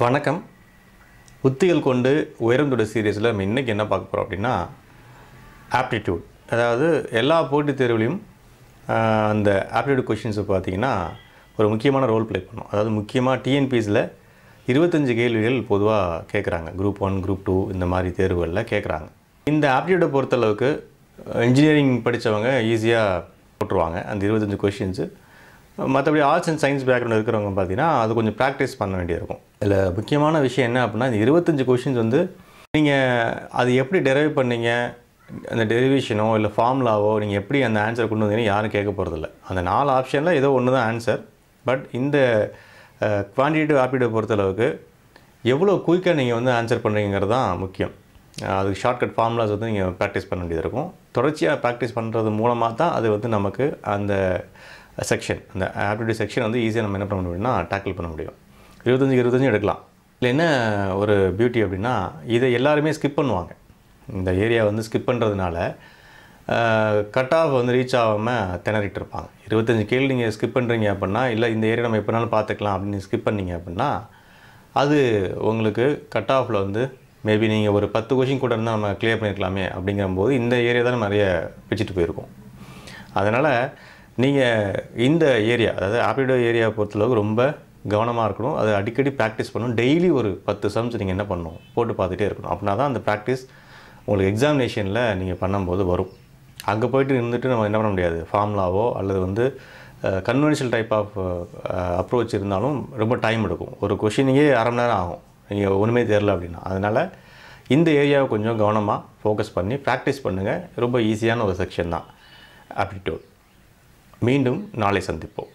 வணக்கம் உத்திகள் கொண்டு உயர்ந்தோட சீரியஸில் நம்ம இன்றைக்கி என்ன பார்க்க போகிறோம் அப்படின்னா ஆப்டிடியூட் அதாவது எல்லா போட்டித் தேர்வுலையும் அந்த ஆப்டிடியூட் கொஷின்ஸை பார்த்திங்கன்னா ஒரு முக்கியமான ரோல் ப்ளே பண்ணும் அதாவது முக்கியமாக டிஎன்பிஎஸில் இருபத்தஞ்சு கேள்விகள் பொதுவாக கேட்குறாங்க குரூப் ஒன் குரூப் டூ இந்த மாதிரி தேர்வுகளில் கேட்குறாங்க இந்த ஆப்டிடியூட்டை பொறுத்தளவுக்கு இன்ஜினியரிங் படித்தவங்க ஈஸியாக போட்டுருவாங்க அந்த இருபத்தஞ்சு கொஷின்ஸு மற்றபடி ஆர்ட்ஸ் அண்ட் சயின்ஸ் பேக்ரவுண்ட் இருக்கிறவங்க பார்த்தீங்கன்னா அது கொஞ்சம் ப்ராக்டிஸ் பண்ண வேண்டியிருக்கும் இதில் முக்கியமான விஷயம் என்ன அப்படின்னா இந்த இருபத்தஞ்சி கொஷின்ஸ் வந்து நீங்கள் அது எப்படி டெரைவ் பண்ணீங்க அந்த டெரிவேஷனோ இல்லை ஃபார்முலாவோ நீங்கள் எப்படி அந்த ஆன்சர் கொண்டு வந்தீங்கன்னு யாரும் கேட்க போகிறதில்ல அந்த நாலு ஆப்ஷனில் ஏதோ ஒன்று தான் ஆன்சர் பட் இந்த குவான்டிடேட்டிவ் ஆப்டிடை பொறுத்தளவுக்கு எவ்வளோ குயிக்காக நீங்கள் வந்து ஆன்சர் பண்ணுறீங்கிறது தான் முக்கியம் அதுக்கு ஷார்ட்கட் ஃபார்முலாஸ் வந்து நீங்கள் ப்ராக்டிஸ் பண்ண வேண்டியது இருக்கும் தொடர்ச்சியாக ப்ராக்டிஸ் பண்ணுறது மூலமாக தான் அது வந்து நமக்கு அந்த செக்ஷன் அந்த ஆப்டிடியூட் செக்ஷன் வந்து ஈஸியாக நம்ம என்ன பண்ண முடியும்னா டேக்கிள் பண்ண முடியும் இருபத்தஞ்சி இருபத்தஞ்சி எடுக்கலாம் இல்லை என்ன ஒரு பியூட்டி அப்படின்னா இதை எல்லாருமே ஸ்கிப் பண்ணுவாங்க இந்த ஏரியா வந்து ஸ்கிப் பண்ணுறதுனால கட் ஆஃப் வந்து ரீச் ஆகாமல் திணறிட்டு இருப்பாங்க இருபத்தஞ்சி கேள்வி நீங்கள் ஸ்கிப் பண்ணுறீங்க அப்படின்னா இல்லை இந்த ஏரியா நம்ம எப்போனாலும் பார்த்துக்கலாம் அப்படின்னு ஸ்கிப் பண்ணீங்க அப்படின்னா அது உங்களுக்கு கட் ஆஃபில் வந்து மேபி நீங்கள் ஒரு பத்து கொஷின் கூட இருந்தால் நம்ம கிளியர் பண்ணியிருக்கலாமே அப்படிங்கும்போது இந்த ஏரியா தான் நிறைய பிச்சுட்டு போயிருக்கோம் அதனால் நீங்கள் இந்த ஏரியா அதாவது ஆப்பிடோ ஏரியா பொறுத்தளவுக்கு ரொம்ப கவனமாக இருக்கணும் அதை அடிக்கடி ப்ராக்டிஸ் பண்ணணும் டெய்லி ஒரு பத்து சம்ஸ் நீங்கள் என்ன பண்ணணும் போட்டு பார்த்துட்டே இருக்கணும் அப்படின்னா தான் அந்த ப்ராக்டிஸ் உங்களுக்கு எக்ஸாமினேஷனில் நீங்கள் பண்ணும்போது வரும் அங்கே போயிட்டு இருந்துட்டு நம்ம என்ன பண்ண முடியாது ஃபார்முலாவோ அல்லது வந்து கன்வென்ஷனல் டைப் ஆஃப் அப்ரோச் இருந்தாலும் ரொம்ப டைம் எடுக்கும் ஒரு கொஷினிங்கே அரை மணி நேரம் ஆகும் நீங்கள் ஒன்றுமே தெரில அப்படின்னா அதனால் இந்த ஏரியாவை கொஞ்சம் கவனமாக ஃபோக்கஸ் பண்ணி ப்ராக்டிஸ் பண்ணுங்கள் ரொம்ப ஈஸியான ஒரு செக்ஷன் தான் ஆப்டிடியூட் மீண்டும் நாளை சந்திப்போம்